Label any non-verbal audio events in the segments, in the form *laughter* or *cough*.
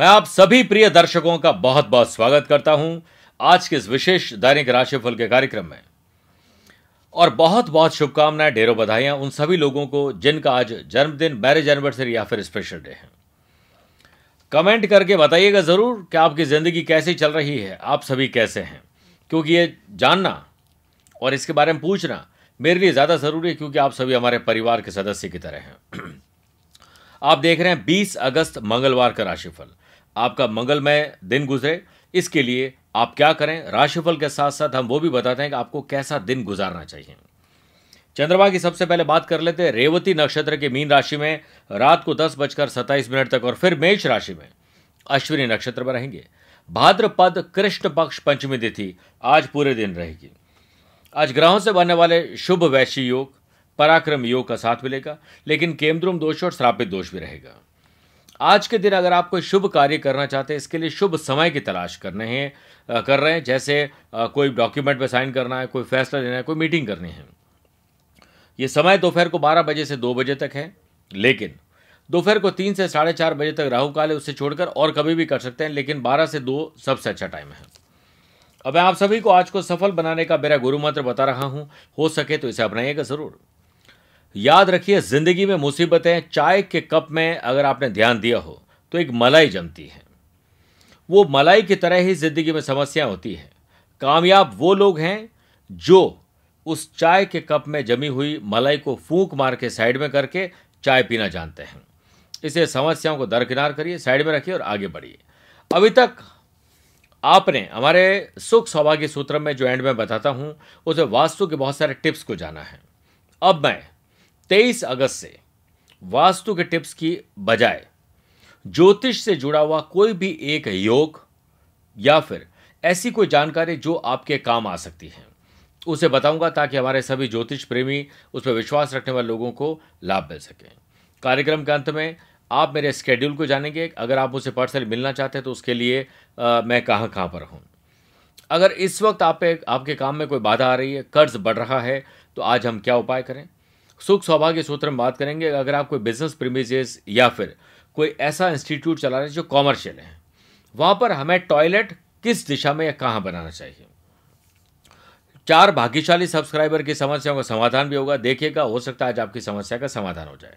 मैं आप सभी प्रिय दर्शकों का बहुत बहुत स्वागत करता हूं आज के इस विशेष दैनिक राशिफल के कार्यक्रम में और बहुत बहुत शुभकामनाएं ढेरों बधाइयां उन सभी लोगों को जिनका आज जन्मदिन मैरिज एनिवर्सरी या फिर स्पेशल डे है कमेंट करके बताइएगा ज़रूर कि आपकी ज़िंदगी कैसी चल रही है आप सभी कैसे हैं क्योंकि ये जानना और इसके बारे में पूछना मेरे लिए ज़्यादा ज़रूरी है क्योंकि आप सभी हमारे परिवार के सदस्य की तरह हैं *clears throat* आप देख रहे हैं 20 अगस्त मंगलवार का राशिफल आपका मंगलमय दिन गुजरे इसके लिए आप क्या करें राशिफल के साथ साथ हम वो भी बताते हैं कि आपको कैसा दिन गुजारना चाहिए चंद्रमा की सबसे पहले बात कर लेते हैं रेवती नक्षत्र के मीन राशि में रात को दस बजकर सत्ताईस मिनट तक और फिर मेष राशि में अश्विनी नक्षत्र में रहेंगे भाद्रपद कृष्ण पक्ष पंचमी तिथि आज पूरे दिन रहेगी आज ग्रहों से बनने वाले शुभ वैश्य योग पराक्रम योग का साथ मिलेगा लेकिन केमद्रुम दोष और श्रापित दोष भी रहेगा आज के दिन अगर आप कोई शुभ कार्य करना चाहते हैं इसके लिए शुभ समय की तलाश करने हैं कर रहे हैं जैसे कोई डॉक्यूमेंट पर साइन करना है कोई फैसला लेना है कोई मीटिंग करनी है ये समय दोपहर को बारह बजे से दो बजे तक है लेकिन दोपहर को तीन से साढ़े चार बजे तक राहु काल है उससे छोड़कर और कभी भी कर सकते हैं लेकिन बारह से दो सबसे अच्छा टाइम है अब मैं आप सभी को आज को सफल बनाने का मेरा गुरु मंत्र बता रहा हूँ हो सके तो इसे अपनाइएगा ज़रूर याद रखिए जिंदगी में मुसीबतें चाय के कप में अगर आपने ध्यान दिया हो तो एक मलाई जमती है वो मलाई की तरह ही जिंदगी में समस्याएं होती हैं कामयाब वो लोग हैं जो उस चाय के कप में जमी हुई मलाई को फूंक मार के साइड में करके चाय पीना जानते हैं इसे समस्याओं को दरकिनार करिए साइड में रखिए और आगे बढ़िए अभी तक आपने हमारे सुख सौभाग्य सूत्र में जो एंड में बताता हूँ उसे वास्तु के बहुत सारे टिप्स को जाना है अब मैं तेईस अगस्त से वास्तु के टिप्स की बजाय ज्योतिष से जुड़ा हुआ कोई भी एक योग या फिर ऐसी कोई जानकारी जो आपके काम आ सकती है उसे बताऊंगा ताकि हमारे सभी ज्योतिष प्रेमी उस पर विश्वास रखने वाले लोगों को लाभ मिल सके कार्यक्रम के अंत में आप मेरे स्केड्यूल को जानेंगे अगर आप मुझसे पर्सनली मिलना चाहते हैं तो उसके लिए आ, मैं कहाँ कहाँ पर हूँ अगर इस वक्त आप आपके काम में कोई बाधा आ रही है कर्ज बढ़ रहा है तो आज हम क्या उपाय करें सुख सौभाग्य सूत्र में बात करेंगे अगर आप कोई बिजनेस प्रीमिजेस या फिर कोई ऐसा इंस्टीट्यूट चला रहे हैं जो कॉमर्शियल है वहां पर हमें टॉयलेट किस दिशा में या कहां बनाना चाहिए चार भाग्यशाली सब्सक्राइबर की समस्याओं का समाधान भी होगा देखिएगा हो सकता है आज आपकी समस्या का समाधान हो जाए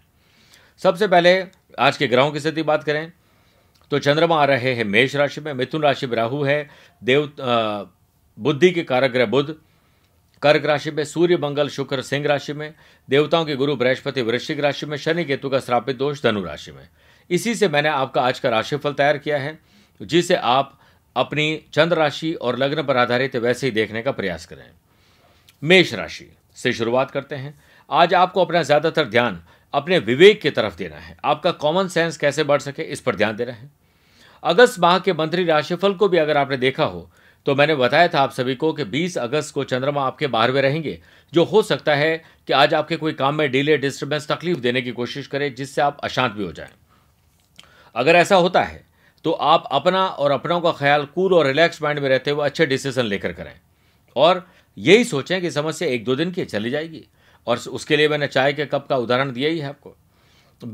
सबसे पहले आज के ग्रहों की स्थिति बात करें तो चंद्रमा आ रहे हैं मेष राशि में मिथुन राशि में राहु है देव बुद्धि के कारक ग्रह बुद्ध कर्क राशि में सूर्य मंगल शुक्र सिंह राशि में देवताओं के गुरु बृहस्पति वृश्चिक राशि में शनि केतु का श्रापित दोष धनु राशि में इसी से मैंने आपका आज का राशिफल तैयार किया है जिसे आप अपनी चंद्र राशि और लग्न पर आधारित वैसे ही देखने का प्रयास करें मेष राशि से शुरुआत करते हैं आज आपको अपना ज़्यादातर ध्यान अपने विवेक की तरफ देना है आपका कॉमन सेंस कैसे बढ़ सके इस पर ध्यान देना है अगस्त माह के मंत्री राशिफल को भी अगर आपने देखा हो तो मैंने बताया था आप सभी को कि 20 अगस्त को चंद्रमा आपके बारहवें रहेंगे जो हो सकता है कि आज आपके कोई काम में डिले डिस्टर्बेंस तकलीफ देने की कोशिश करे जिससे आप अशांत भी हो जाएं अगर ऐसा होता है तो आप अपना और अपनों का ख्याल कूल और रिलैक्स माइंड में रहते हुए अच्छे डिसीजन लेकर करें और यही सोचें कि समस्या एक दो दिन की चली जाएगी और उसके लिए मैंने चाय के कप का उदाहरण दिया ही है आपको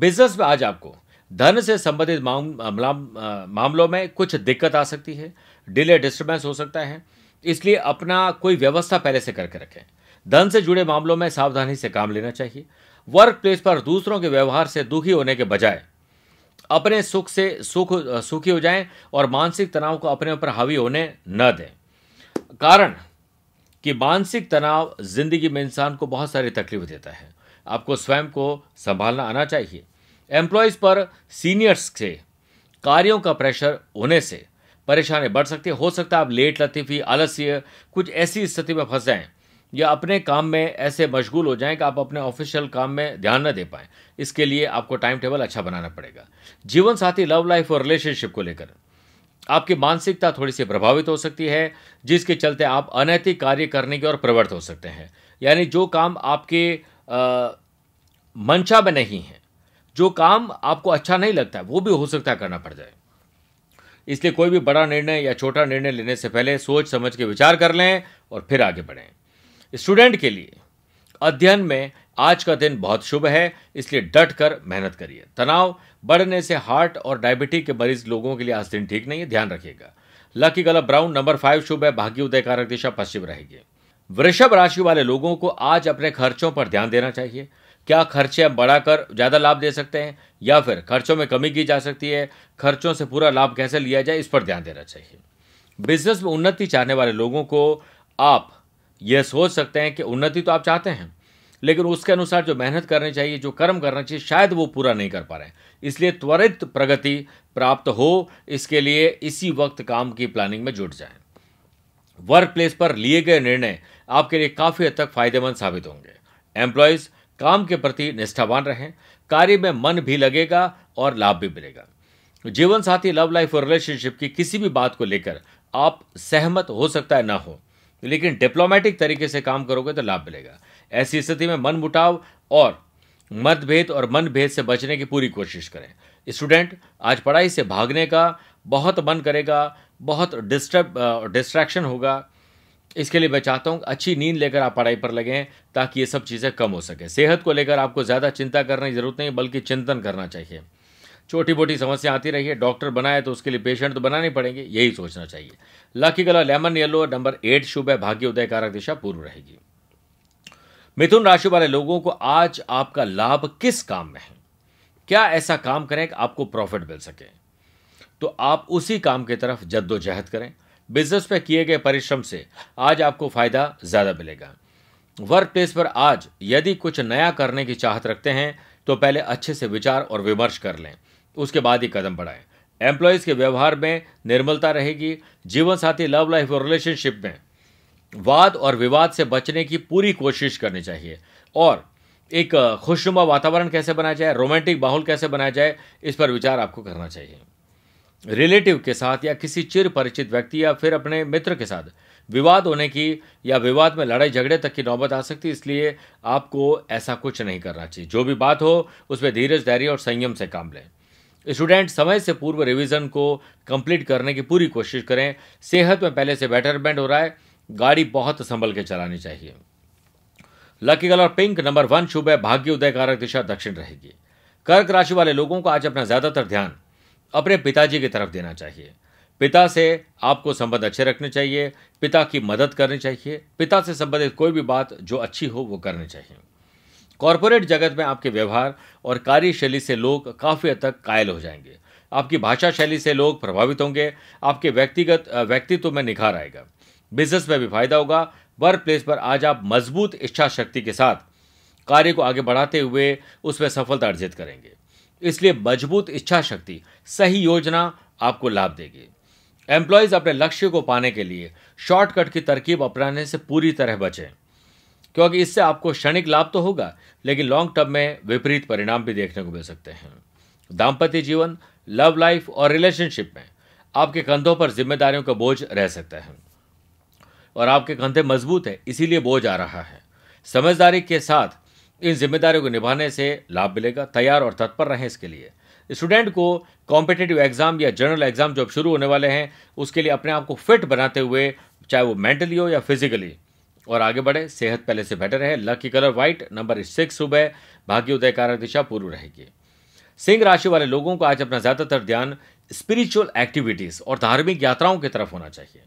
बिजनेस में आज आपको धन से संबंधित मामलों में कुछ दिक्कत आ सकती है डिले डिस्टर्बेंस हो सकता है इसलिए अपना कोई व्यवस्था पहले से करके रखें धन से जुड़े मामलों में सावधानी से काम लेना चाहिए वर्क प्लेस पर दूसरों के व्यवहार से दुखी होने के बजाय अपने सुख से सुख सुखी हो जाएं और मानसिक तनाव को अपने ऊपर हावी होने न दें कारण कि मानसिक तनाव जिंदगी में इंसान को बहुत सारी तकलीफ देता है आपको स्वयं को संभालना आना चाहिए एम्प्लॉयज़ पर सीनियर्स से कार्यों का प्रेशर होने से परेशानी बढ़ सकती है हो सकता है आप लेट लतीफ़ी आलस्य कुछ ऐसी स्थिति में फंस जाएँ या अपने काम में ऐसे मशगूल हो जाएं कि आप अपने ऑफिशियल काम में ध्यान न दे पाएँ इसके लिए आपको टाइम टेबल अच्छा बनाना पड़ेगा जीवन साथी लव लाइफ और रिलेशनशिप को लेकर आपकी मानसिकता थोड़ी सी प्रभावित हो सकती है जिसके चलते आप अनैतिक कार्य करने की ओर प्रवृत्त हो सकते हैं यानी जो काम आपके मंशा में नहीं है जो काम आपको अच्छा नहीं लगता है, वो भी हो सकता है करना पड़ जाए इसलिए कोई भी बड़ा निर्णय या छोटा निर्णय लेने से पहले सोच समझ के विचार कर लें और फिर आगे बढ़ें स्टूडेंट के लिए अध्ययन में आज का दिन बहुत शुभ है इसलिए डट कर मेहनत करिए तनाव बढ़ने से हार्ट और डायबिटीज के मरीज लोगों के लिए आज दिन ठीक नहीं है ध्यान रखिएगा lucky colour brown number five शुभ है भाग्य उदय कारक दिशा पश्चिम रहेगी वृषभ राशि वाले लोगों को आज अपने खर्चों पर ध्यान देना चाहिए क्या खर्चे बढ़ाकर ज़्यादा लाभ दे सकते हैं या फिर खर्चों में कमी की जा सकती है खर्चों से पूरा लाभ कैसे लिया जाए इस पर ध्यान देना चाहिए बिजनेस में उन्नति चाहने वाले लोगों को आप यह सोच सकते हैं कि उन्नति तो आप चाहते हैं लेकिन उसके अनुसार जो मेहनत करनी चाहिए जो कर्म करना चाहिए शायद वो पूरा नहीं कर पा रहे हैं इसलिए त्वरित प्रगति प्राप्त हो इसके लिए इसी वक्त काम की प्लानिंग में जुट जाएं वर्क प्लेस पर लिए गए निर्णय आपके लिए काफ़ी हद तक फायदेमंद साबित होंगे एम्प्लॉयज़ काम के प्रति निष्ठावान रहें कार्य में मन भी लगेगा और लाभ भी मिलेगा जीवन साथी लव लाइफ और रिलेशनशिप की किसी भी बात को लेकर आप सहमत हो सकता है ना हो लेकिन डिप्लोमेटिक तरीके से काम करोगे तो लाभ मिलेगा ऐसी स्थिति में मन मुटाव और मतभेद और मनभेद से बचने की पूरी कोशिश करें स्टूडेंट आज पढ़ाई से भागने का बहुत मन करेगा बहुत डिस्टर्ब डिस्ट्रैक्शन होगा इसके लिए मैं चाहता हूँ अच्छी नींद लेकर आप पढ़ाई पर लगें ताकि ये सब चीज़ें कम हो सकें सेहत को लेकर आपको ज़्यादा चिंता करने की ज़रूरत नहीं बल्कि चिंतन करना चाहिए छोटी मोटी समस्या आती रही है डॉक्टर बनाए तो उसके लिए पेशेंट तो बनाने पड़ेंगे यही सोचना चाहिए lucky colour lemon yellow number eight शुभ है भाग्य उदय कारक दिशा पूर्व रहेगी मिथुन राशि वाले लोगों को आज आपका लाभ किस काम में है क्या ऐसा काम करें कि आपको प्रॉफिट मिल सके तो आप उसी काम की तरफ जद्दोजहद करें बिजनेस पर किए गए परिश्रम से आज आपको फ़ायदा ज़्यादा मिलेगा वर्क प्लेस पर आज यदि कुछ नया करने की चाहत रखते हैं तो पहले अच्छे से विचार और विमर्श कर लें उसके बाद ही कदम बढ़ाएं एम्प्लॉयज़ के व्यवहार में निर्मलता रहेगी जीवन साथी लव लाइफ और रिलेशनशिप में वाद और विवाद से बचने की पूरी कोशिश करनी चाहिए और एक खुशनुमा वातावरण कैसे बनाया जाए रोमांटिक माहौल कैसे बनाया जाए इस पर विचार आपको करना चाहिए रिलेटिव के साथ या किसी चिर परिचित व्यक्ति या फिर अपने मित्र के साथ विवाद होने की या विवाद में लड़ाई झगड़े तक की नौबत आ सकती है इसलिए आपको ऐसा कुछ नहीं करना चाहिए जो भी बात हो उसमें धीरज धैर्य और संयम से काम लें स्टूडेंट समय से पूर्व रिवीजन को कंप्लीट करने की पूरी कोशिश करें सेहत में पहले से बेटरमेंट हो रहा है गाड़ी बहुत संभल के चलानी चाहिए lucky colour pink number one शुभ है भाग्य उदय कारक दिशा दक्षिण रहेगी कर्क राशि वाले लोगों को आज अपना ज्यादातर ध्यान अपने पिताजी की तरफ देना चाहिए पिता से आपको संबंध अच्छे रखने चाहिए पिता की मदद करनी चाहिए पिता से संबंधित कोई भी बात जो अच्छी हो वो करनी चाहिए कॉरपोरेट जगत में आपके व्यवहार और कार्यशैली से लोग काफ़ी हद तक कायल हो जाएंगे आपकी भाषा शैली से लोग प्रभावित होंगे आपके व्यक्तिगत व्यक्तित्व में निखार आएगा बिजनेस में भी फायदा होगा वर्क प्लेस पर आज आप मजबूत इच्छा शक्ति के साथ कार्य को आगे बढ़ाते हुए उसमें सफलता अर्जित करेंगे इसलिए मजबूत इच्छा शक्ति सही योजना आपको लाभ देगी एम्प्लॉयज अपने लक्ष्य को पाने के लिए शॉर्टकट की तरकीब अपनाने से पूरी तरह बचें क्योंकि इससे आपको क्षणिक लाभ तो होगा लेकिन लॉन्ग टर्म में विपरीत परिणाम भी देखने को मिल सकते हैं दाम्पत्य जीवन लव लाइफ और रिलेशनशिप में आपके कंधों पर जिम्मेदारियों का बोझ रह सकता है और आपके कंधे मजबूत है इसीलिए बोझ आ रहा है समझदारी के साथ इन जिम्मेदारियों को निभाने से लाभ मिलेगा तैयार और तत्पर रहें इसके लिए स्टूडेंट को कॉम्पिटेटिव एग्जाम या जनरल एग्जाम जो अब शुरू होने वाले हैं उसके लिए अपने आप को फिट बनाते हुए चाहे वो मेंटली हो या फिजिकली और आगे बढ़े सेहत पहले से बेटर है lucky colour white number six सुबह भाग्य उदय कारक दिशा पूर्व रहेगी सिंह राशि वाले लोगों को आज अपना ज़्यादातर ध्यान स्पिरिचुअल एक्टिविटीज़ और धार्मिक यात्राओं की तरफ होना चाहिए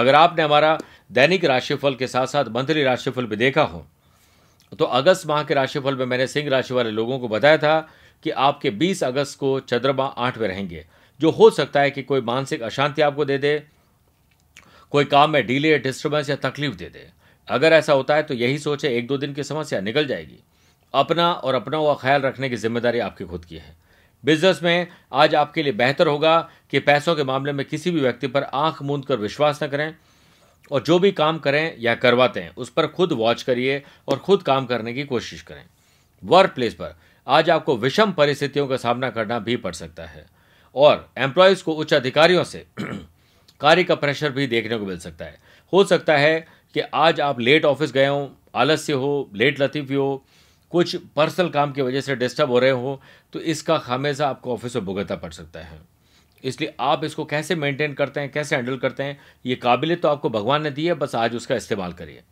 अगर आपने हमारा दैनिक राशिफल के साथ साथ मंथली राशिफल भी देखा हो तो अगस्त माह के राशिफल में मैंने सिंह राशि वाले लोगों को बताया था कि आपके 20 अगस्त को चंद्रमा आठवें रहेंगे जो हो सकता है कि कोई मानसिक अशांति आपको दे दे कोई काम में डिले डिस्टर्बेंस या तकलीफ दे दे अगर ऐसा होता है तो यही सोचे एक दो दिन की समस्या निकल जाएगी अपना और अपना हुआ ख्याल रखने की जिम्मेदारी आपकी खुद की है बिजनेस में आज आपके लिए बेहतर होगा कि पैसों के मामले में किसी भी व्यक्ति पर आंख मूंद कर विश्वास न करें और जो भी काम करें या करवाते हैं उस पर खुद वॉच करिए और खुद काम करने की कोशिश करें वर्क प्लेस पर आज आपको विषम परिस्थितियों का सामना करना भी पड़ सकता है और एम्प्लॉयज़ को उच्च अधिकारियों से *clears throat* कार्य का प्रेशर भी देखने को मिल सकता है हो सकता है कि आज आप लेट ऑफिस गए हों आलस्य हो लेट लतीफ़ी हो कुछ पर्सनल काम की वजह से डिस्टर्ब हो रहे हो तो इसका खामियाजा आपको ऑफिस में भुगतना पड़ सकता है इसलिए आप इसको कैसे मेंटेन करते हैं कैसे हैंडल करते हैं ये काबिलियत तो आपको भगवान ने दी है बस आज उसका इस्तेमाल करिए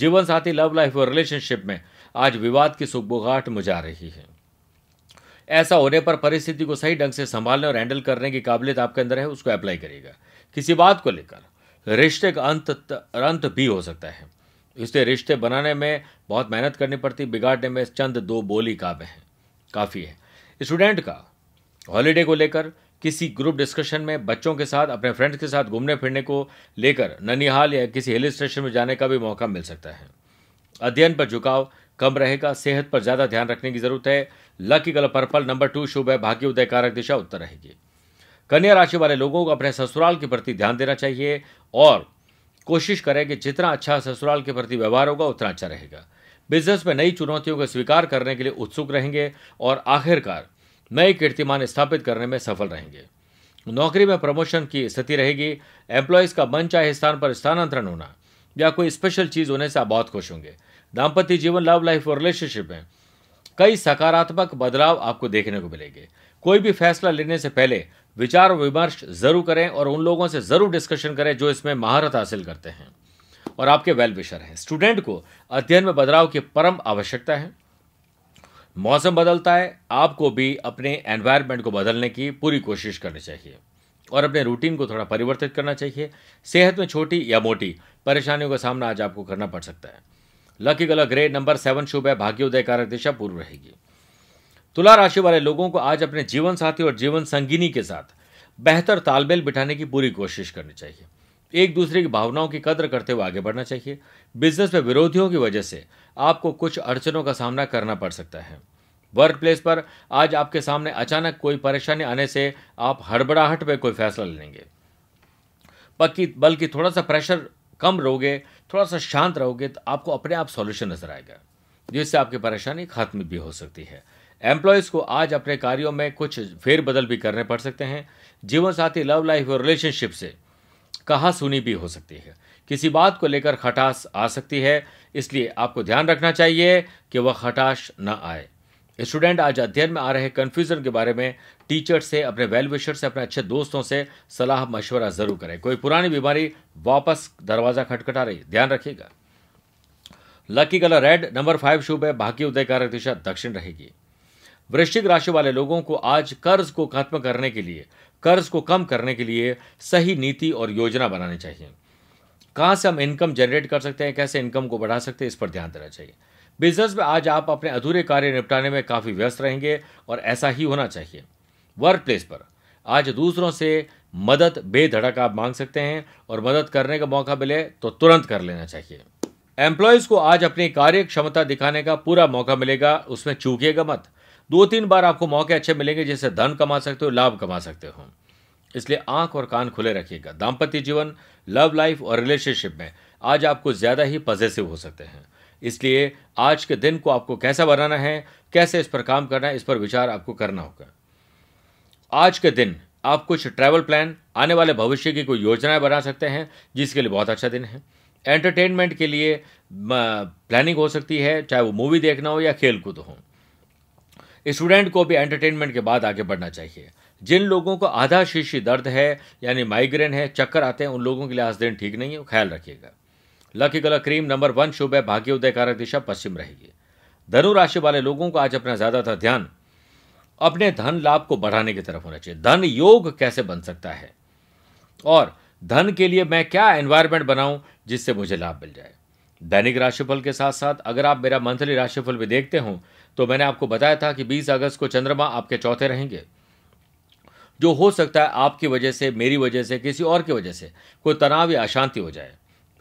जीवन साथी लव लाइफ और रिलेशनशिप में आज विवाद की सुखबुघाट मुझा रही है ऐसा होने पर परिस्थिति को सही ढंग से संभालने और हैंडल करने की काबिलियत आपके अंदर है उसको अप्लाई करिएगा किसी बात को लेकर रिश्ते का अंत अंत भी हो सकता है इसलिए रिश्ते बनाने में बहुत मेहनत करनी पड़ती बिगाड़ने में चंद दो बोली काबे हैं काफ़ी है स्टूडेंट का हॉलीडे को लेकर किसी ग्रुप डिस्कशन में बच्चों के साथ अपने फ्रेंड्स के साथ घूमने फिरने को लेकर ननिहाल या किसी हिल स्टेशन में जाने का भी मौका मिल सकता है अध्ययन पर झुकाव कम रहेगा सेहत पर ज़्यादा ध्यान रखने की जरूरत है lucky colour purple number two शुभ है भाग्य उदय कारक दिशा उत्तर रहेगी कन्या राशि वाले लोगों को अपने ससुराल के प्रति ध्यान देना चाहिए और कोशिश करें कि जितना अच्छा ससुराल के प्रति व्यवहार होगा उतना अच्छा रहेगा बिजनेस में नई चुनौतियों को स्वीकार करने के लिए उत्सुक रहेंगे और आखिरकार नए कीर्तिमान स्थापित करने में सफल रहेंगे नौकरी में प्रमोशन की स्थिति रहेगी एम्प्लॉयज़ का मन चाहे स्थान पर स्थानांतरण होना या कोई स्पेशल चीज़ होने से आप बहुत खुश होंगे दाम्पत्य जीवन लव लाइफ और रिलेशनशिप में कई सकारात्मक बदलाव आपको देखने को मिलेंगे कोई भी फैसला लेने से पहले विचार विमर्श जरूर करें और उन लोगों से ज़रूर डिस्कशन करें जो इसमें महारत हासिल करते हैं और आपके वेल विशर हैं स्टूडेंट को अध्ययन में बदलाव की परम आवश्यकता है मौसम बदलता है आपको भी अपने एनवायरनमेंट को बदलने की पूरी कोशिश करनी चाहिए और अपने रूटीन को थोड़ा परिवर्तित करना चाहिए सेहत में छोटी या मोटी परेशानियों का सामना आज आपको करना पड़ सकता है lucky colour grey number seven शुभ है भाग्योदय कारक दिशा पूर्व रहेगी तुला राशि वाले लोगों को आज अपने जीवन साथी और जीवन संगिनी के साथ बेहतर तालमेल बिठाने की पूरी कोशिश करनी चाहिए एक दूसरे की भावनाओं की कद्र करते हुए आगे बढ़ना चाहिए बिजनेस में विरोधियों की वजह से आपको कुछ अड़चनों का सामना करना पड़ सकता है वर्क प्लेस पर आज आपके सामने अचानक कोई परेशानी आने से आप हड़बड़ाहट में कोई फैसला लेंगे पक्की बल्कि थोड़ा सा प्रेशर कम रहोगे थोड़ा सा शांत रहोगे तो आपको अपने आप सॉल्यूशन नजर आएगा जिससे आपकी परेशानी खत्म भी हो सकती है एम्प्लॉयज़ को आज अपने कार्यों में कुछ फेरबदल भी करने पड़ सकते हैं जीवन साथी लव लाइफ और रिलेशनशिप से कहा सुनी भी हो सकती है किसी बात को लेकर खटास आ सकती है इसलिए आपको ध्यान रखना चाहिए कि वह खटाश न आए स्टूडेंट आज अध्ययन में आ रहे कन्फ्यूजन के बारे में टीचर से अपने वेलविशर से अपने अच्छे दोस्तों से सलाह मशवरा जरूर करें कोई पुरानी बीमारी वापस दरवाजा खटखटा रही ध्यान रखिएगा lucky colour red number five शुभ है भाग्य उदय कारक दिशा दक्षिण रहेगी वृश्चिक राशि वाले लोगों को आज कर्ज को खत्म करने के लिए कर्ज को कम करने के लिए सही नीति और योजना बनानी चाहिए कहां से हम इनकम जनरेट कर सकते हैं कैसे इनकम को बढ़ा सकते हैं इस पर ध्यान देना चाहिए बिजनेस में आज आप अपने अधूरे कार्य निपटाने में काफ़ी व्यस्त रहेंगे और ऐसा ही होना चाहिए वर्क प्लेस पर आज दूसरों से मदद बेधड़क आप मांग सकते हैं और मदद करने का मौका मिले तो तुरंत कर लेना चाहिए एम्प्लॉयज़ को आज अपनी कार्य क्षमता दिखाने का पूरा मौका मिलेगा उसमें चूकेगा मत दो तीन बार आपको मौके अच्छे मिलेंगे जिससे धन कमा सकते हो लाभ कमा सकते हो इसलिए आंख और कान खुले रखिएगा दाम्पत्य जीवन लव लाइफ और रिलेशनशिप में आज आपको ज़्यादा ही पॉजिटिव हो सकते हैं इसलिए आज के दिन को आपको कैसा बनाना है कैसे इस पर काम करना है इस पर विचार आपको करना होगा आज के दिन आप कुछ ट्रैवल प्लान आने वाले भविष्य की कोई योजनाएं बना सकते हैं जिसके लिए बहुत अच्छा दिन है एंटरटेनमेंट के लिए प्लानिंग हो सकती है चाहे वो मूवी देखना हो या खेल कूद हो स्टूडेंट को भी एंटरटेनमेंट के बाद आगे बढ़ना चाहिए जिन लोगों को आधा शीशी दर्द है यानी माइग्रेन है चक्कर आते हैं उन लोगों के लिए आज दिन ठीक नहीं है ख्याल रखिएगा lucky colour cream number one शुभ है उदय कारक दिशा पश्चिम रहेगी धनु राशि वाले लोगों को आज अपना ज़्यादातर ध्यान अपने धन लाभ को बढ़ाने की तरफ होना चाहिए धन योग कैसे बन सकता है और धन के लिए मैं क्या एनवायरमेंट बनाऊं जिससे मुझे लाभ मिल जाए दैनिक राशिफल के साथ साथ अगर आप मेरा मंथली राशिफल भी देखते हो तो मैंने आपको बताया था कि 20 अगस्त को चंद्रमा आपके चौथे रहेंगे जो हो सकता है आपकी वजह से मेरी वजह से किसी और की वजह से कोई तनाव या अशांति हो जाए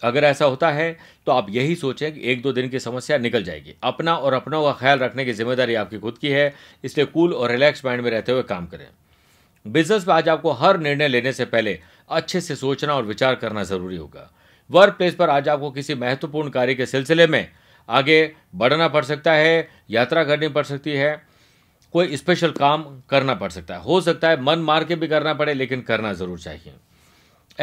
अगर ऐसा होता है तो आप यही सोचें कि एक दो दिन की समस्या निकल जाएगी अपना और अपनों का ख्याल रखने की जिम्मेदारी आपकी खुद की है इसलिए कूल और रिलैक्स माइंड में रहते हुए काम करें बिजनेस में आज आपको हर निर्णय लेने से पहले अच्छे से सोचना और विचार करना जरूरी होगा वर्क प्लेस पर आज आपको किसी महत्वपूर्ण कार्य के सिलसिले में आगे बढ़ना पड़ सकता है यात्रा करनी पड़ सकती है कोई स्पेशल काम करना पड़ सकता है हो सकता है मन मार के भी करना पड़े लेकिन करना जरूर चाहिए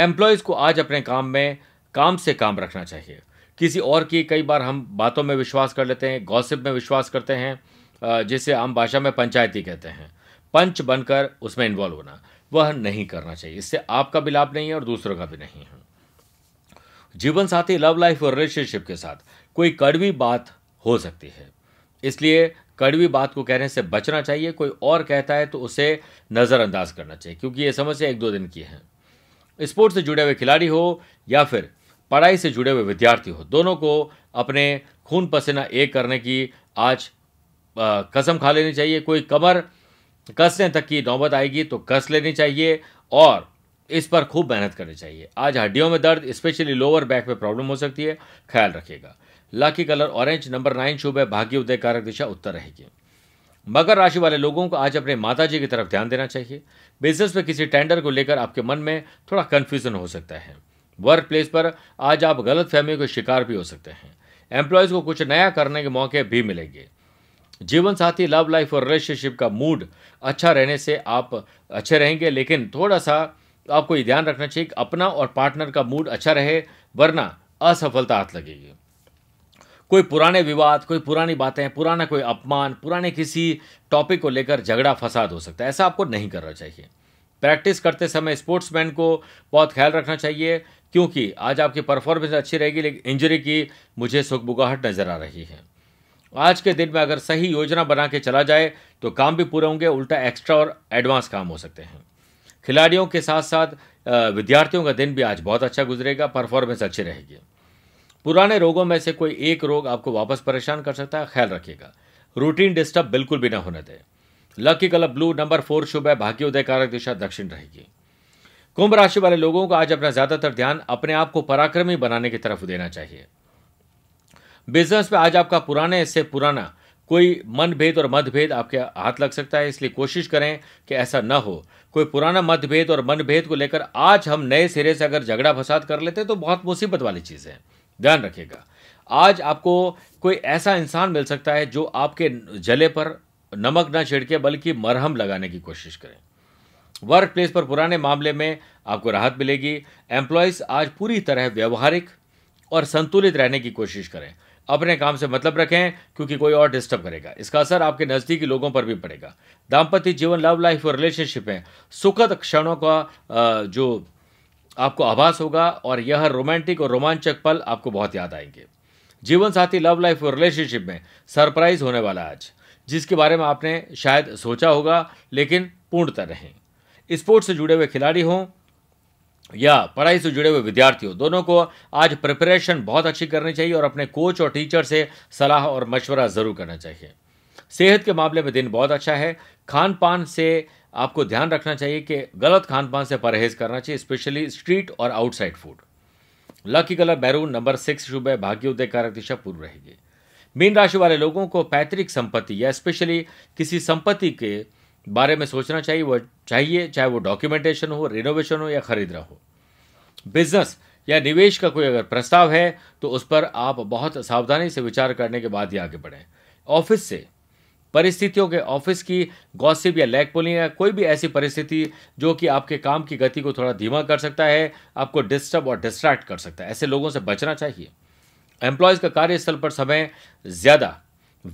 एम्प्लॉयज़ को आज अपने काम में काम से काम रखना चाहिए किसी और की कई बार हम बातों में विश्वास कर लेते हैं गॉसिप में विश्वास करते हैं जिसे आम भाषा में पंचायती कहते हैं पंच बनकर उसमें इन्वॉल्व होना वह नहीं करना चाहिए इससे आपका भी लाभ नहीं है और दूसरों का भी नहीं है जीवन साथी लव लाइफ और रिलेशनशिप के साथ कोई कड़वी बात हो सकती है इसलिए कड़वी बात को कहने से बचना चाहिए कोई और कहता है तो उसे नज़रअंदाज करना चाहिए क्योंकि ये समस्या एक दो दिन की है स्पोर्ट्स से जुड़े हुए खिलाड़ी हो या फिर पढ़ाई से जुड़े हुए विद्यार्थी हो दोनों को अपने खून पसीना एक करने की आज कसम खा लेनी चाहिए कोई कमर कसने तक की नौबत आएगी तो कस लेनी चाहिए और इस पर खूब मेहनत करनी चाहिए आज हड्डियों में दर्द स्पेशली लोअर बैक में प्रॉब्लम हो सकती है ख्याल रखिएगा lucky colour orange number nine शुभ है भाग्य उदय कारक दिशा उत्तर रहेगी मकर राशि वाले लोगों को आज अपने माता जी की तरफ ध्यान देना चाहिए बिजनेस में किसी टेंडर को लेकर आपके मन में थोड़ा कन्फ्यूजन हो सकता है वर्क प्लेस पर आज आप गलत फहमी के शिकार भी हो सकते हैं एम्प्लॉयज़ को कुछ नया करने के मौके भी मिलेंगे जीवन साथी लव लाइफ और रिलेशनशिप का मूड अच्छा रहने से आप अच्छे रहेंगे लेकिन थोड़ा सा आपको ये ध्यान रखना चाहिए कि अपना और पार्टनर का मूड अच्छा रहे वरना असफलता हाथ लगेगी कोई पुराने विवाद कोई पुरानी बातें पुराना कोई अपमान पुराने किसी टॉपिक को लेकर झगड़ा फसाद हो सकता है ऐसा आपको नहीं करना चाहिए प्रैक्टिस करते समय स्पोर्ट्समैन को बहुत ख्याल रखना चाहिए क्योंकि आज आपकी परफॉर्मेंस अच्छी रहेगी लेकिन इंजरी की मुझे सुखबुगाहट नज़र आ रही है आज के दिन में अगर सही योजना बना के चला जाए तो काम भी पूरे होंगे उल्टा एक्स्ट्रा और एडवांस काम हो सकते हैं खिलाड़ियों के साथ साथ विद्यार्थियों का दिन भी आज बहुत अच्छा गुजरेगा परफॉर्मेंस अच्छी रहेगी पुराने रोगों में से कोई एक रोग आपको वापस परेशान कर सकता है ख्याल रखिएगा रूटीन डिस्टर्ब बिल्कुल भी ना होने दें lucky colour blue number four शुभ है भाग्योदय कारक दिशा दक्षिण रहेगी कुंभ राशि वाले लोगों को आज अपना ज्यादातर ध्यान अपने आप को पराक्रमी बनाने की तरफ देना चाहिए बिजनेस में आज आपका पुराने से पुराना कोई मनभेद और मतभेद आपके हाथ लग सकता है इसलिए कोशिश करें कि ऐसा न हो कोई पुराना मतभेद और मनभेद को लेकर आज हम नए सिरे से अगर झगड़ा फसाद कर लेते हैं तो बहुत मुसीबत वाली चीज़ है ध्यान रखिएगा आज आपको कोई ऐसा इंसान मिल सकता है जो आपके जले पर नमक ना छिड़के बल्कि मरहम लगाने की कोशिश करें वर्क प्लेस पर पुराने मामले में आपको राहत मिलेगी एम्प्लॉयज आज पूरी तरह व्यवहारिक और संतुलित रहने की कोशिश करें अपने काम से मतलब रखें क्योंकि कोई और डिस्टर्ब करेगा इसका असर आपके नज़दीकी लोगों पर भी पड़ेगा दाम्पत्य जीवन लव लाइफ और रिलेशनशिप में सुखद क्षणों का जो आपको आभास होगा और यह रोमांटिक और रोमांचक पल आपको बहुत याद आएंगे जीवन साथी लव लाइफ और रिलेशनशिप में सरप्राइज होने वाला आज जिसके बारे में आपने शायद सोचा होगा लेकिन पूर्णतः नहीं स्पोर्ट्स से जुड़े हुए खिलाड़ी हों या पढ़ाई से जुड़े हुए विद्यार्थी हो दोनों को आज प्रिपरेशन बहुत अच्छी करनी चाहिए और अपने कोच और टीचर से सलाह और मशवरा ज़रूर करना चाहिए सेहत के मामले में दिन बहुत अच्छा है खान पान से आपको ध्यान रखना चाहिए कि गलत खान पान से परहेज करना चाहिए स्पेशली स्ट्रीट और outside food lucky colour maroon number six शुभ है भाग्य उदय कारक दिशा पूर्व रहेगी मीन राशि वाले लोगों को पैतृक संपत्ति या स्पेशली किसी संपत्ति के बारे में सोचना चाहिए वह चाहिए चाहे वो डॉक्यूमेंटेशन हो रिनोवेशन हो या खरीदना हो बिजनेस या निवेश का कोई अगर प्रस्ताव है तो उस पर आप बहुत सावधानी से विचार करने के बाद ही आगे बढ़ें ऑफिस से परिस्थितियों के ऑफिस की गॉसिप या लैग पुलिंग या कोई भी ऐसी परिस्थिति जो कि आपके काम की गति को थोड़ा धीमा कर सकता है आपको डिस्टर्ब और डिस्ट्रैक्ट कर सकता है ऐसे लोगों से बचना चाहिए एम्प्लॉयज़ का कार्यस्थल पर समय ज़्यादा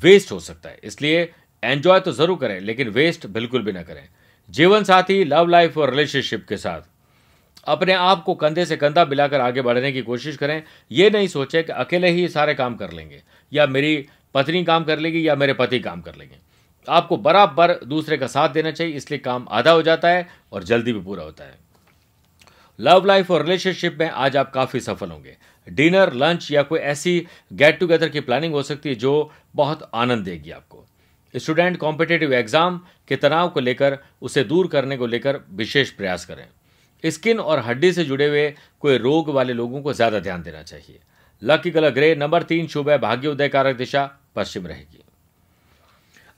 वेस्ट हो सकता है इसलिए एंजॉय तो ज़रूर करें लेकिन वेस्ट बिल्कुल भी ना करें जीवन साथी लव लाइफ और रिलेशनशिप के साथ अपने आप को कंधे से कंधा मिलाकर आगे बढ़ने की कोशिश करें ये नहीं सोचें कि अकेले ही सारे काम कर लेंगे या मेरी पत्नी काम कर लेगी या मेरे पति काम कर लेंगे आपको बराबर दूसरे का साथ देना चाहिए इसलिए काम आधा हो जाता है और जल्दी भी पूरा होता है लव लाइफ और रिलेशनशिप में आज आप काफ़ी सफल होंगे डिनर लंच या कोई ऐसी गेट टुगेदर की प्लानिंग हो सकती है जो बहुत आनंद देगी आपको स्टूडेंट कॉम्पिटेटिव एग्जाम के तनाव को लेकर उसे दूर करने को लेकर विशेष प्रयास करें स्किन और हड्डी से जुड़े हुए कोई रोग वाले लोगों को ज़्यादा ध्यान देना चाहिए लकी कलर ग्रे नंबर तीन शुभ है उदय कारक दिशा पश्चिम रहेगी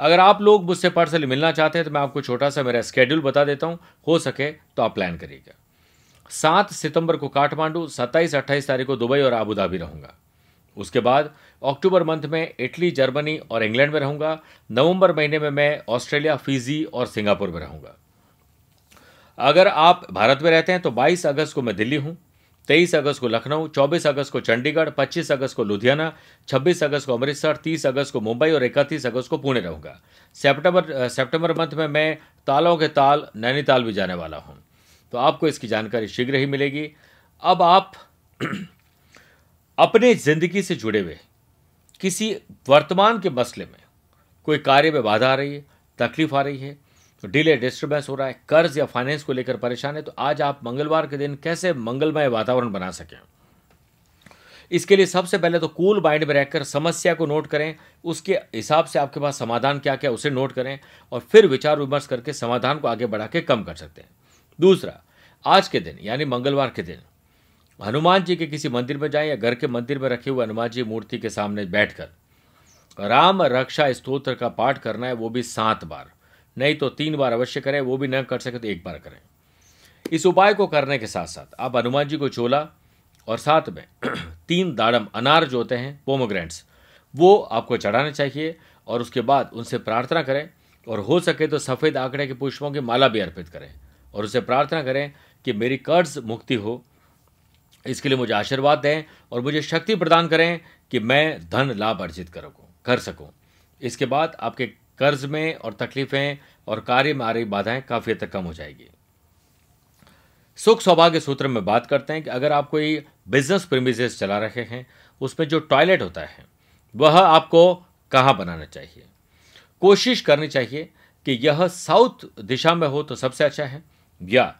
अगर आप लोग मुझसे पर्सनली मिलना चाहते हैं तो मैं आपको छोटा सा मेरा स्केड्यूल बता देता हूं हो सके तो आप प्लान करिएगा सात सितंबर को काठमांडू सत्ताईस अट्ठाईस तारीख को दुबई और आबू धाबी उसके बाद अक्टूबर मंथ में इटली जर्मनी और इंग्लैंड में रहूंगा नवंबर महीने में मैं ऑस्ट्रेलिया फिजी और सिंगापुर में रहूंगा अगर आप भारत में रहते हैं तो 22 अगस्त को मैं दिल्ली हूं 23 अगस्त को लखनऊ 24 अगस्त को चंडीगढ़ 25 अगस्त को लुधियाना 26 अगस्त को अमृतसर 30 अगस्त को मुंबई और इकतीस अगस्त को पुणे रहूंगा सेप्टेम्बर सेप्टेम्बर मंथ में मैं तालों के ताल नैनीताल भी जाने वाला हूँ तो आपको इसकी जानकारी शीघ्र ही मिलेगी अब आप *clears throat* अपने जिंदगी से जुड़े हुए किसी वर्तमान के मसले में कोई कार्य में बाधा आ रही है तकलीफ आ रही है तो डिले डिस्टर्बेंस हो रहा है कर्ज या फाइनेंस को लेकर परेशान है तो आज आप मंगलवार के दिन कैसे मंगलमय वातावरण बना सकें इसके लिए सबसे पहले तो कूल माइंड में रहकर समस्या को नोट करें उसके हिसाब से आपके पास समाधान क्या क्या उसे नोट करें और फिर विचार विमर्श करके समाधान को आगे बढ़ा के कम कर सकते हैं दूसरा आज के दिन यानी मंगलवार के दिन हनुमान जी के किसी मंदिर में जाएं या घर के मंदिर में रखे हुए हनुमान जी मूर्ति के सामने बैठकर राम रक्षा स्तोत्र का पाठ करना है वो भी सात बार नहीं तो तीन बार अवश्य करें वो भी न कर सके तो एक बार करें इस उपाय को करने के साथ साथ आप हनुमान जी को चोला और साथ में *clears throat* तीन दाड़म अनार जो होते हैं पोमोग्रेंट्स वो आपको चढ़ाना चाहिए और उसके बाद उनसे प्रार्थना करें और हो सके तो सफ़ेद आंकड़े के पुष्पों की माला भी अर्पित करें और उसे प्रार्थना करें कि मेरी कर्ज मुक्ति हो इसके लिए मुझे आशीर्वाद दें और मुझे शक्ति प्रदान करें कि मैं धन लाभ अर्जित कर सकूँ कर सकूँ इसके बाद आपके कर्ज में और तकलीफें और कार्य में आ रही बाधाएं काफ़ी हद तक कम हो जाएगी सुख सौभाग्य सूत्र में बात करते हैं कि अगर आप कोई बिजनेस प्रेमिजेस चला रहे हैं उसमें जो टॉयलेट होता है वह आपको कहाँ बनाना चाहिए कोशिश करनी चाहिए कि यह साउथ दिशा में हो तो सबसे अच्छा है या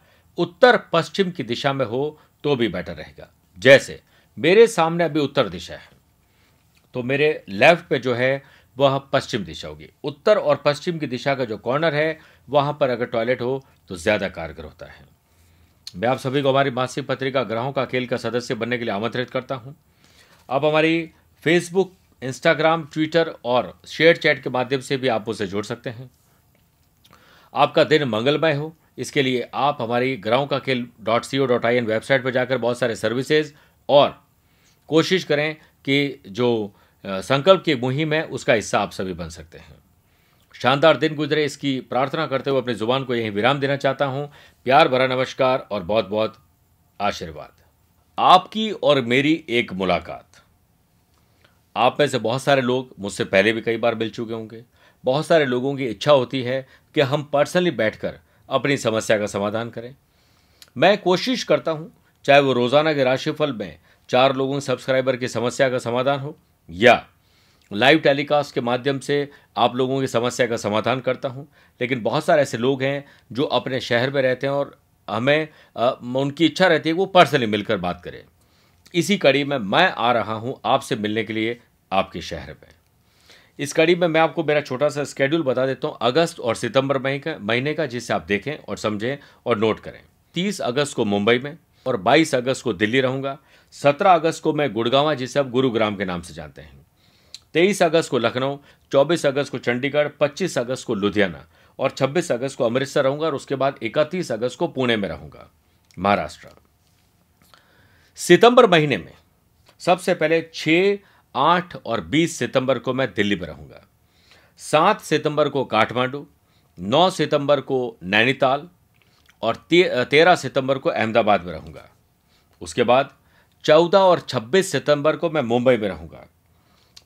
उत्तर पश्चिम की दिशा में हो तो भी बेटर रहेगा जैसे मेरे सामने अभी उत्तर दिशा है तो मेरे लेफ्ट पे जो है वह पश्चिम दिशा होगी उत्तर और पश्चिम की दिशा का जो कॉर्नर है वहां पर अगर टॉयलेट हो तो ज़्यादा कारगर होता है मैं आप सभी को हमारी मासिक पत्रिका ग्रहों का खेल का सदस्य बनने के लिए आमंत्रित करता हूं आप हमारी फेसबुक इंस्टाग्राम ट्विटर और शेयर चैट के माध्यम से भी आप मुझसे जोड़ सकते हैं आपका दिन मंगलमय हो इसके लिए आप हमारी ग्राउंड का खेल dot C O dot I N website पर जाकर बहुत सारे सर्विसेज और कोशिश करें कि जो संकल्प की मुहिम है उसका हिस्सा आप सभी बन सकते हैं शानदार दिन गुजरे इसकी प्रार्थना करते हुए अपनी ज़ुबान को यहीं विराम देना चाहता हूँ प्यार भरा नमस्कार और बहुत बहुत आशीर्वाद आपकी और मेरी एक मुलाकात आप में से बहुत सारे लोग मुझसे पहले भी कई बार मिल चुके होंगे बहुत सारे लोगों की इच्छा होती है कि हम पर्सनली बैठकर अपनी समस्या का समाधान करें मैं कोशिश करता हूँ चाहे वो रोज़ाना के राशिफल में चार लोगों सब्सक्राइबर की समस्या का समाधान हो या लाइव टेलीकास्ट के माध्यम से आप लोगों की समस्या का समाधान करता हूं लेकिन बहुत सारे ऐसे लोग हैं जो अपने शहर में रहते हैं और हमें आ, उनकी इच्छा रहती है कि वो पर्सनली मिलकर बात करें इसी कड़ी में मैं आ रहा हूं आपसे मिलने के लिए आपके शहर में इस कड़ी में मैं आपको मेरा छोटा सा स्केड्यूल बता देता हूँ अगस्त और सितंबर महीने का महीने का जिसे आप देखें और समझें और नोट करें 30 अगस्त को मुंबई में और 22 अगस्त को दिल्ली रहूँगा 17 अगस्त को मैं गुड़गावा जिसे आप गुरुग्राम के नाम से जानते हैं 23 अगस्त को लखनऊ 24 अगस्त को चंडीगढ़ 25 अगस्त को लुधियाना और 26 अगस्त को अमृतसर रहूँगा और उसके बाद 31 अगस्त को पुणे में रहूँगा महाराष्ट्र सितंबर महीने में सबसे पहले 6 आठ और बीस सितंबर को मैं दिल्ली में रहूँगा सात सितंबर को काठमांडू नौ सितंबर को नैनीताल और तेरह सितंबर को अहमदाबाद में रहूँगा उसके बाद चौदह और छब्बीस सितंबर को मैं मुंबई में रहूँगा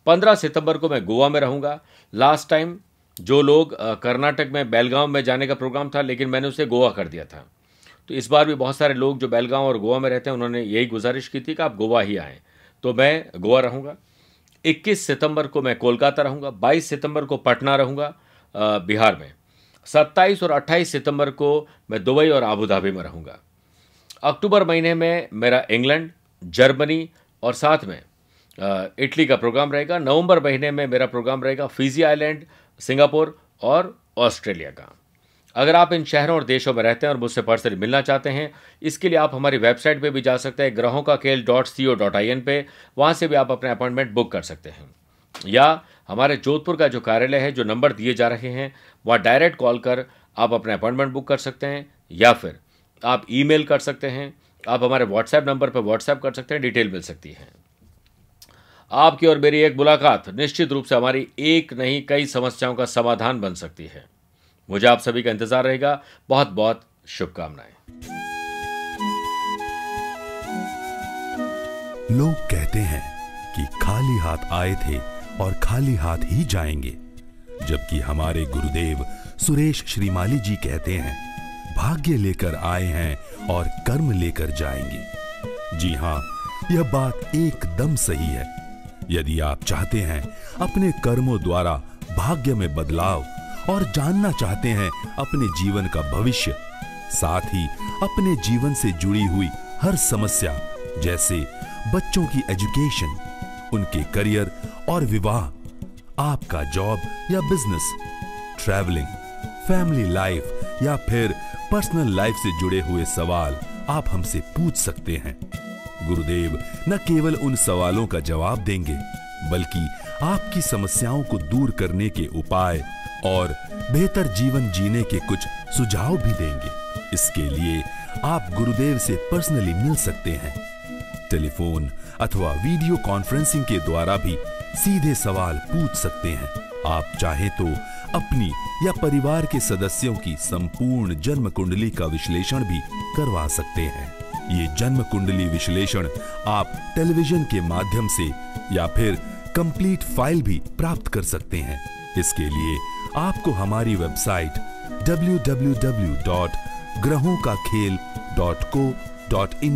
पंद्रह सितंबर को मैं गोवा में रहूँगा लास्ट टाइम जो लोग कर्नाटक में बेलगांव में जाने का प्रोग्राम था लेकिन मैंने उसे गोवा कर दिया था तो इस बार भी बहुत सारे लोग जो बेलगांव और गोवा में रहते हैं उन्होंने यही गुजारिश की थी कि आप गोवा ही आएँ तो मैं गोवा रहूँगा 21 सितंबर को मैं कोलकाता रहूँगा 22 सितंबर को पटना रहूँगा बिहार में 27 और 28 सितंबर को मैं दुबई और आबू धाबी में रहूँगा अक्टूबर महीने में मेरा इंग्लैंड जर्मनी और साथ में इटली का प्रोग्राम रहेगा नवंबर महीने में मेरा प्रोग्राम रहेगा फिजी आइलैंड सिंगापुर और ऑस्ट्रेलिया का अगर आप इन शहरों और देशों में रहते हैं और मुझसे पर्सनली मिलना चाहते हैं इसके लिए आप हमारी वेबसाइट पे भी जा सकते हैं ग्रहों का खेल dot C O dot I N पे वहाँ से भी आप अपने अपॉइंटमेंट बुक कर सकते हैं या हमारे जोधपुर का जो कार्यालय है जो नंबर दिए जा रहे हैं वहाँ डायरेक्ट कॉल कर आप अपने अपॉइंटमेंट बुक कर सकते हैं या फिर आप ई कर सकते हैं आप हमारे व्हाट्सएप नंबर पर व्हाट्सएप कर सकते हैं डिटेल मिल सकती है आपकी और मेरी एक मुलाकात निश्चित रूप से हमारी एक नहीं कई समस्याओं का समाधान बन सकती है मुझे आप सभी का इंतजार रहेगा बहुत बहुत शुभकामनाएं लोग कहते हैं कि खाली हाथ आए थे और खाली हाथ ही जाएंगे जबकि हमारे गुरुदेव सुरेश श्रीमाली जी कहते हैं भाग्य लेकर आए हैं और कर्म लेकर जाएंगे जी हां यह बात एकदम सही है यदि आप चाहते हैं अपने कर्मों द्वारा भाग्य में बदलाव और जानना चाहते हैं अपने जीवन का भविष्य साथ ही अपने जीवन से जुड़ी हुई हर समस्या जैसे बच्चों की एजुकेशन उनके करियर और विवाह आपका जॉब या बिजनेस ट्रैवलिंग फैमिली लाइफ या फिर पर्सनल लाइफ से जुड़े हुए सवाल आप हमसे पूछ सकते हैं गुरुदेव न केवल उन सवालों का जवाब देंगे बल्कि आपकी समस्याओं को दूर करने के उपाय और बेहतर जीवन जीने के कुछ सुझाव भी देंगे इसके लिए आप गुरुदेव से पर्सनली मिल सकते हैं टेलीफोन अथवा वीडियो कॉन्फ्रेंसिंग के द्वारा भी सीधे सवाल पूछ सकते हैं आप चाहे तो अपनी या परिवार के सदस्यों की संपूर्ण जन्म कुंडली का विश्लेषण भी करवा सकते हैं ये जन्म कुंडली विश्लेषण आप टेलीविजन के माध्यम से या फिर कंप्लीट फाइल भी प्राप्त कर सकते हैं इसके लिए आपको हमारी वेबसाइट www.ग्रहों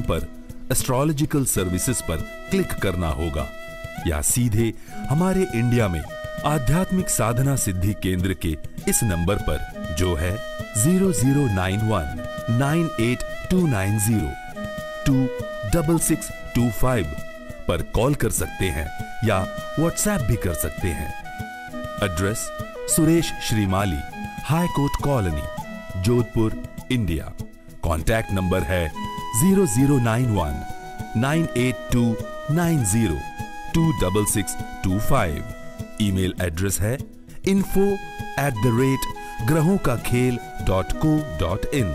पर एस्ट्रोलॉजिकल सर्विसेज पर क्लिक करना होगा या सीधे हमारे इंडिया में आध्यात्मिक साधना सिद्धि केंद्र के इस नंबर पर जो है zero zero nine one nine eight two nine zero two double six two five पर कॉल कर सकते हैं या व्हाट्सएप भी कर सकते हैं address Suresh Shrimali high court colony Jodhpur India contact number है zero zero nine one nine eight two nine zero two double six two five mail address है इन्फो एट द रेट ग्रहों का खेल डॉट को डॉट इन